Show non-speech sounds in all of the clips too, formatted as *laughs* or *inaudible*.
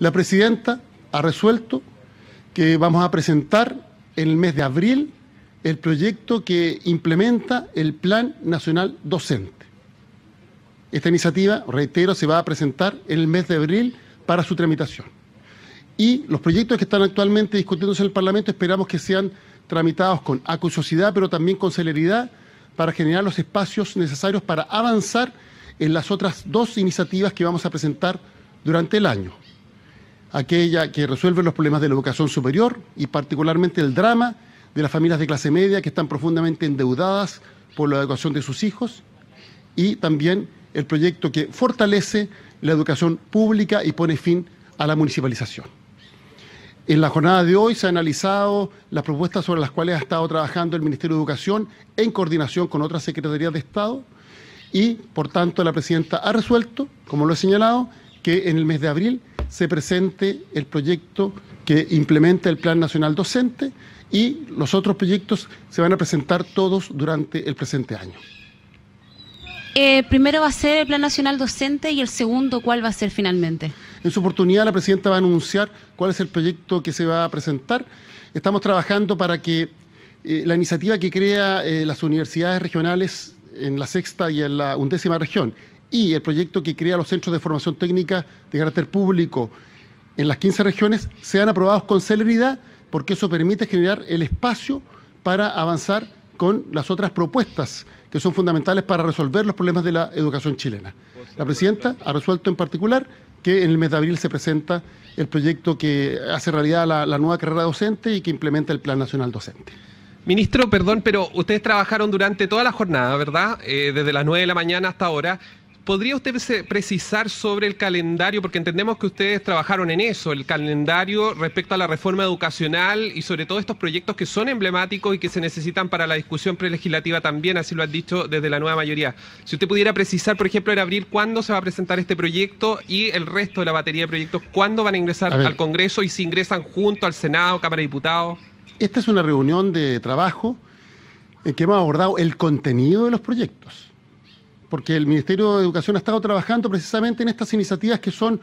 La presidenta ha resuelto que vamos a presentar en el mes de abril el proyecto que implementa el Plan Nacional Docente. Esta iniciativa, reitero, se va a presentar en el mes de abril para su tramitación. Y los proyectos que están actualmente discutiéndose en el Parlamento esperamos que sean tramitados con acuciosidad, pero también con celeridad, para generar los espacios necesarios para avanzar en las otras dos iniciativas que vamos a presentar durante el año aquella que resuelve los problemas de la educación superior y particularmente el drama de las familias de clase media que están profundamente endeudadas por la educación de sus hijos y también el proyecto que fortalece la educación pública y pone fin a la municipalización. En la jornada de hoy se han analizado las propuestas sobre las cuales ha estado trabajando el Ministerio de Educación en coordinación con otras secretarías de Estado y, por tanto, la presidenta ha resuelto, como lo he señalado, que en el mes de abril se presente el proyecto que implementa el Plan Nacional Docente y los otros proyectos se van a presentar todos durante el presente año. Eh, primero va a ser el Plan Nacional Docente y el segundo, ¿cuál va a ser finalmente? En su oportunidad, la presidenta va a anunciar cuál es el proyecto que se va a presentar. Estamos trabajando para que eh, la iniciativa que crea eh, las universidades regionales en la sexta y en la undécima región y el proyecto que crea los centros de formación técnica de carácter público en las 15 regiones sean aprobados con celeridad porque eso permite generar el espacio para avanzar con las otras propuestas que son fundamentales para resolver los problemas de la educación chilena. La presidenta ha resuelto en particular que en el mes de abril se presenta el proyecto que hace realidad la, nueva carrera docente y que implementa el Plan Nacional Docente. Ministro, perdón, pero ustedes trabajaron durante toda la jornada, ¿verdad? Eh, desde las 9 de la mañana hasta ahora. ¿Podría usted precisar sobre el calendario? Porque entendemos que ustedes trabajaron en eso, el calendario respecto a la reforma educacional y sobre todo estos proyectos que son emblemáticos y que se necesitan para la discusión prelegislativa también, así lo han dicho desde la nueva mayoría. Si usted pudiera precisar, por ejemplo, en abril, cuándo se va a presentar este proyecto y el resto de la batería de proyectos, cuándo van a ingresar al Congreso y si ingresan junto al Senado, Cámara de Diputados. Esta es una reunión de trabajo en que hemos abordado el contenido de los proyectos porque el Ministerio de Educación ha estado trabajando precisamente en estas iniciativas que son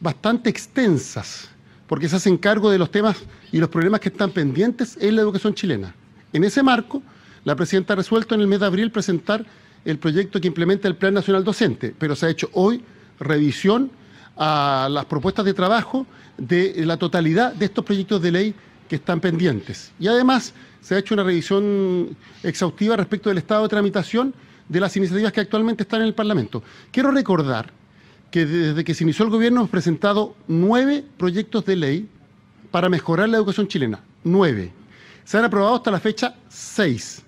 bastante extensas, porque se hacen cargo de los temas y los problemas que están pendientes en la educación chilena. En ese marco, la presidenta ha resuelto en el mes de abril presentar el proyecto que implementa el Plan Nacional Docente, pero se ha hecho hoy revisión a las propuestas de trabajo de la totalidad de estos proyectos de ley que están pendientes. Y además se ha hecho una revisión exhaustiva respecto del estado de tramitación de las iniciativas que actualmente están en el Parlamento. Quiero recordar que desde que se inició el gobierno hemos presentado nueve proyectos de ley para mejorar la educación chilena. Nueve. Se han aprobado hasta la fecha seis.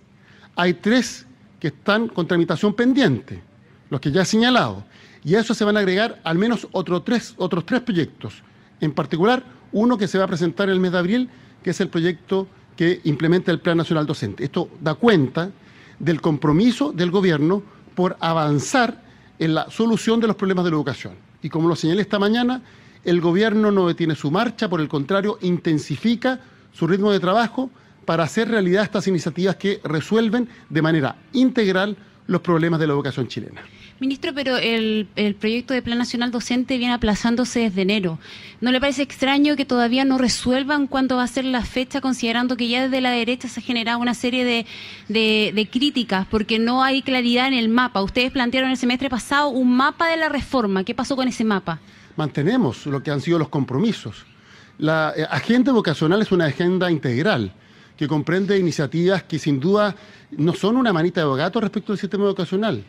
Hay tres que están con tramitación pendiente, los que ya he señalado. Y a eso se van a agregar al menos otro tres, otros tres proyectos. En particular, uno que se va a presentar en el mes de abril, que es el proyecto que implementa el Plan Nacional Docente. Esto da cuenta del compromiso del gobierno por avanzar en la solución de los problemas de la educación. Y como lo señalé esta mañana, el gobierno no detiene su marcha, por el contrario, intensifica su ritmo de trabajo para hacer realidad estas iniciativas que resuelven de manera integral los problemas de la educación chilena. Ministro, pero el, proyecto de Plan Nacional Docente viene aplazándose desde enero. ¿No le parece extraño que todavía no resuelvan cuándo va a ser la fecha, considerando que ya desde la derecha se ha generado una serie de, de, de críticas porque no hay claridad en el mapa? Ustedes plantearon el semestre pasado un mapa de la reforma. ¿Qué pasó con ese mapa? Mantenemos lo que han sido los compromisos. La eh, agenda vocacional es una agenda integral que comprende iniciativas que sin duda no son una manita de gato respecto al sistema educacional.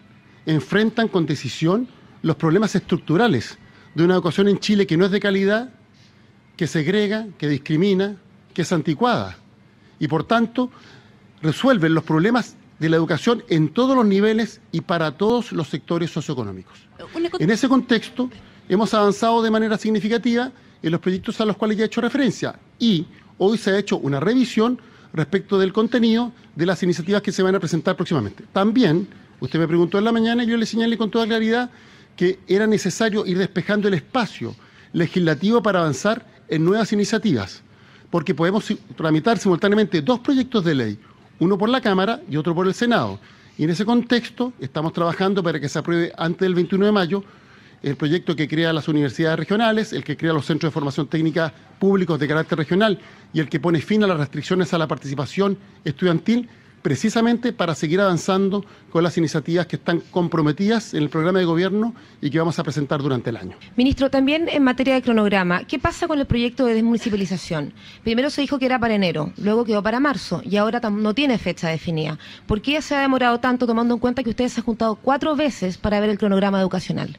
Enfrentan con decisión los problemas estructurales de una educación en Chile que no es de calidad, que segrega, que discrimina, que es anticuada. Y por tanto, resuelven los problemas de la educación en todos los niveles y para todos los sectores socioeconómicos. En ese contexto, hemos avanzado de manera significativa en los proyectos a los cuales ya he hecho referencia y hoy se ha hecho una revisión respecto del contenido de las iniciativas que se van a presentar próximamente. También, usted me preguntó en la mañana y yo le señalé con toda claridad que era necesario ir despejando el espacio legislativo para avanzar en nuevas iniciativas, porque podemos tramitar simultáneamente dos proyectos de ley, uno por la Cámara y otro por el Senado. Y en ese contexto estamos trabajando para que se apruebe antes del 21 de mayo el proyecto que crea las universidades regionales, el que crea los centros de formación técnica públicos de carácter regional y el que pone fin a las restricciones a la participación estudiantil, precisamente para seguir avanzando con las iniciativas que están comprometidas en el programa de gobierno y que vamos a presentar durante el año. Ministro, también en materia de cronograma, ¿qué pasa con el proyecto de desmunicipalización? Primero se dijo que era para enero, luego quedó para marzo y ahora no tiene fecha definida. ¿Por qué se ha demorado tanto tomando en cuenta que ustedes se han juntado cuatro veces para ver el cronograma educacional?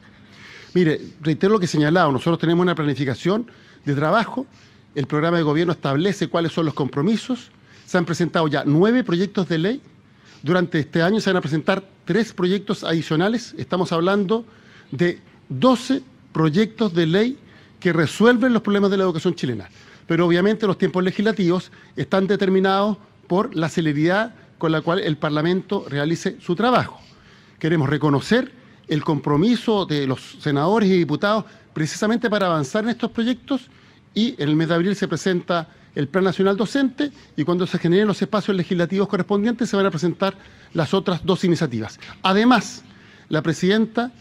Mire, reitero lo que he señalado, nosotros tenemos una planificación de trabajo, el programa de gobierno establece cuáles son los compromisos, se han presentado ya nueve proyectos de ley, durante este año se van a presentar tres proyectos adicionales, estamos hablando de 12 proyectos de ley que resuelven los problemas de la educación chilena. Pero obviamente los tiempos legislativos están determinados por la celeridad con la cual el Parlamento realice su trabajo. Queremos reconocer el compromiso de los senadores y diputados precisamente para avanzar en estos proyectos y en el mes de abril se presenta el Plan Nacional Docente y cuando se generen los espacios legislativos correspondientes se van a presentar las otras dos iniciativas. Además, la presidenta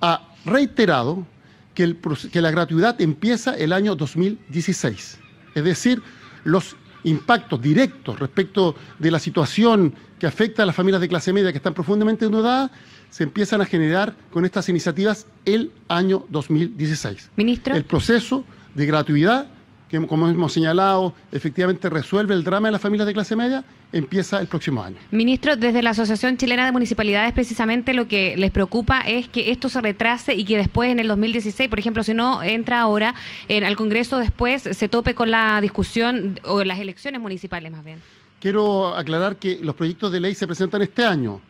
ha reiterado que, que la gratuidad empieza el año 2016. Es decir, los impactos directos respecto de la situación que afecta a las familias de clase media que están profundamente endeudadas se empiezan a generar con estas iniciativas el año 2016. Ministro. El proceso de gratuidad que como hemos señalado, efectivamente resuelve el drama de las familias de clase media, empieza el próximo año. Ministro, desde la Asociación Chilena de Municipalidades precisamente lo que les preocupa es que esto se retrase y que después en el 2016, por ejemplo, si no entra ahora en, al Congreso, después se tope con la discusión o las elecciones municipales más bien. Quiero aclarar que los proyectos de ley se presentan este año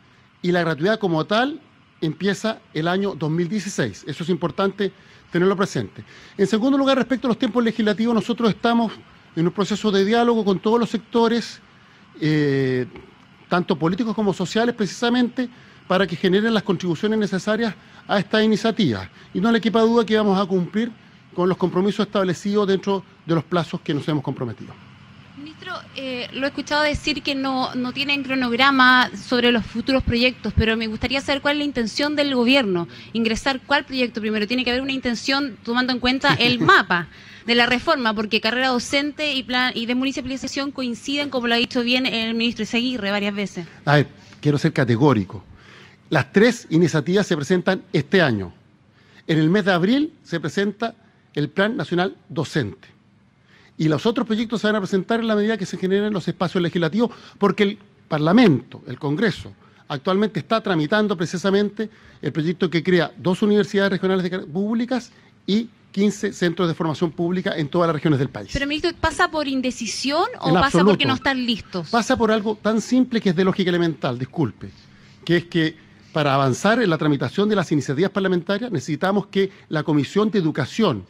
y la gratuidad como tal empieza el año 2016. Eso es importante tenerlo presente. En segundo lugar, respecto a los tiempos legislativos, nosotros estamos en un proceso de diálogo con todos los sectores, eh, tanto políticos como sociales, precisamente para que generen las contribuciones necesarias a esta iniciativa. Y no le quepa duda que vamos a cumplir con los compromisos establecidos dentro de los plazos que nos hemos comprometido. Ministro, eh, lo he escuchado decir que no, no tienen cronograma sobre los futuros proyectos, pero me gustaría saber cuál es la intención del gobierno, ingresar cuál proyecto primero. Tiene que haber una intención tomando en cuenta el *laughs* mapa de la reforma, porque carrera docente y plan y de municipalización coinciden, como lo ha dicho bien el ministro Izaguirre varias veces. A ver, quiero ser categórico. Las tres iniciativas se presentan este año. En el mes de abril se presenta el Plan Nacional Docente y los otros proyectos se van a presentar en la medida que se generen los espacios legislativos, porque el Parlamento, el Congreso, actualmente está tramitando precisamente el proyecto que crea dos universidades regionales públicas y 15 centros de formación pública en todas las regiones del país. Pero, Ministro, ¿pasa por indecisión o pasa porque no están listos? Pasa por algo tan simple que es de lógica elemental, disculpe, que es que para avanzar en la tramitación de las iniciativas parlamentarias necesitamos que la Comisión de Educación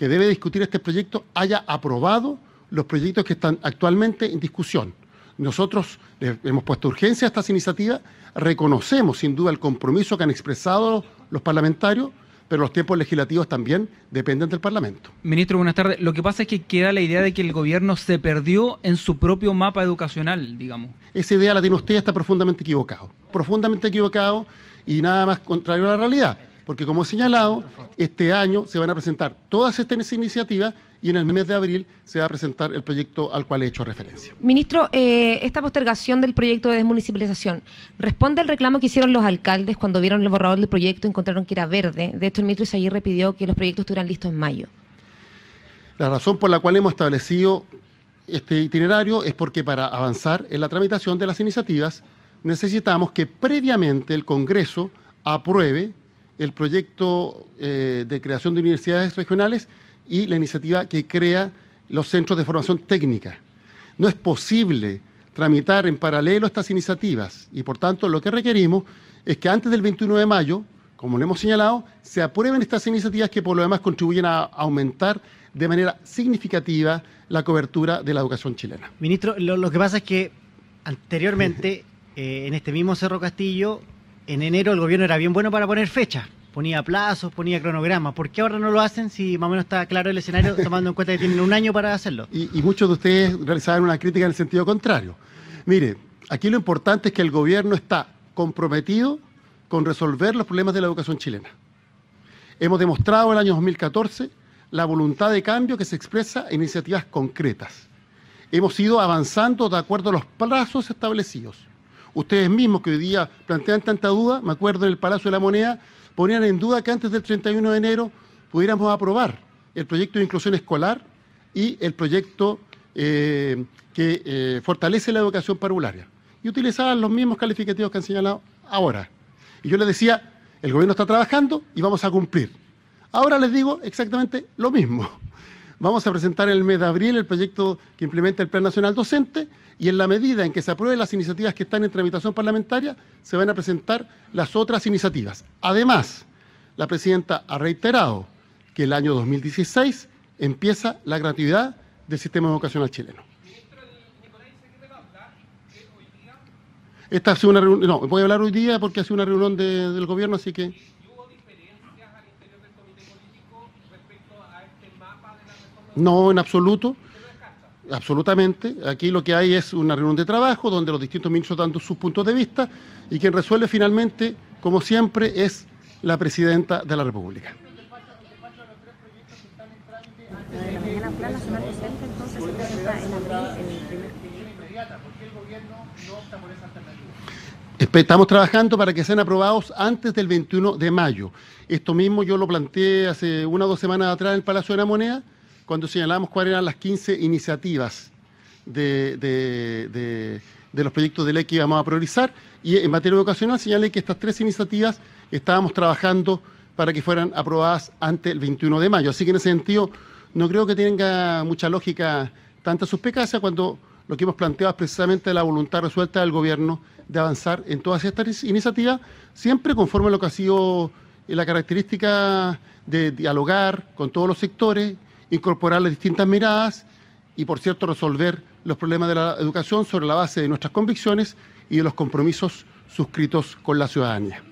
que debe discutir este proyecto haya aprobado los proyectos que están actualmente en discusión. Nosotros hemos puesto urgencia a estas iniciativas, reconocemos sin duda el compromiso que han expresado los parlamentarios, pero los tiempos legislativos también dependen del Parlamento. Ministro, buenas tardes. Lo que pasa es que queda la idea de que el gobierno se perdió en su propio mapa educacional, digamos. Esa idea la tiene usted, está profundamente equivocado. Profundamente equivocado y nada más contrario a la realidad porque como he señalado, este año se van a presentar todas estas iniciativas y en el mes de abril se va a presentar el proyecto al cual he hecho referencia. Ministro, eh, esta postergación del proyecto de desmunicipalización responde al reclamo que hicieron los alcaldes cuando vieron el borrador del proyecto y encontraron que era verde. De hecho, el ministro Isaguirre pidió que los proyectos estuvieran listos en mayo. La razón por la cual hemos establecido este itinerario es porque para avanzar en la tramitación de las iniciativas necesitamos que previamente el Congreso apruebe el proyecto eh, de creación de universidades regionales y la iniciativa que crea los centros de formación técnica. No es posible tramitar en paralelo estas iniciativas y por tanto lo que requerimos es que antes del 21 de mayo, como le hemos señalado, se aprueben estas iniciativas que por lo demás contribuyen a aumentar de manera significativa la cobertura de la educación chilena. Ministro, lo, que pasa es que anteriormente, *laughs* eh, en este mismo Cerro Castillo, en enero el gobierno era bien bueno para poner fechas, ponía plazos, ponía cronogramas. ¿Por qué ahora no lo hacen si más o menos está claro el escenario, *laughs* tomando en cuenta que tienen un año para hacerlo? Y, muchos de ustedes realizaban una crítica en el sentido contrario. Mire, aquí lo importante es que el gobierno está comprometido con resolver los problemas de la educación chilena. Hemos demostrado en el año 2014 la voluntad de cambio que se expresa en iniciativas concretas. Hemos ido avanzando de acuerdo a los plazos establecidos ustedes mismos que hoy día plantean tanta duda, me acuerdo en el Palacio de la Moneda, ponían en duda que antes del 31 de enero pudiéramos aprobar el proyecto de inclusión escolar y el proyecto eh, que eh, fortalece la educación parvularia. Y utilizaban los mismos calificativos que han señalado ahora. Y yo les decía, el gobierno está trabajando y vamos a cumplir. Ahora les digo exactamente lo mismo. *laughs* Vamos a presentar en el mes de abril el proyecto que implementa el Plan Nacional Docente y en la medida en que se aprueben las iniciativas que están en tramitación parlamentaria, se van a presentar las otras iniciativas. Además, la presidenta ha reiterado que el año 2016 empieza la gratuidad del sistema educacional chileno. Esta hace una reunión, no, voy a hablar hoy día porque ha sido una reunión del gobierno, así que... No, en absoluto. Absolutamente. Aquí lo que hay es una reunión de trabajo donde los distintos ministros dan sus puntos de vista y quien resuelve finalmente, como siempre, es la presidenta de la República. Estamos trabajando para que sean aprobados antes del 21 de mayo. Esto mismo yo lo planteé hace una o dos semanas atrás en el Palacio de la Moneda cuando señalábamos cuáles eran las 15 iniciativas de, los proyectos de ley que íbamos a priorizar. Y en materia educacional señalé que estas tres iniciativas estábamos trabajando para que fueran aprobadas antes del 21 de mayo. Así que en ese sentido no creo que tenga mucha lógica tanta suspicacia cuando lo que hemos planteado es precisamente la voluntad resuelta del gobierno de avanzar en todas estas iniciativas, siempre conforme a lo que ha sido la característica de dialogar con todos los sectores, incorporar las distintas miradas y, por cierto, resolver los problemas de la educación sobre la base de nuestras convicciones y de los compromisos suscritos con la ciudadanía.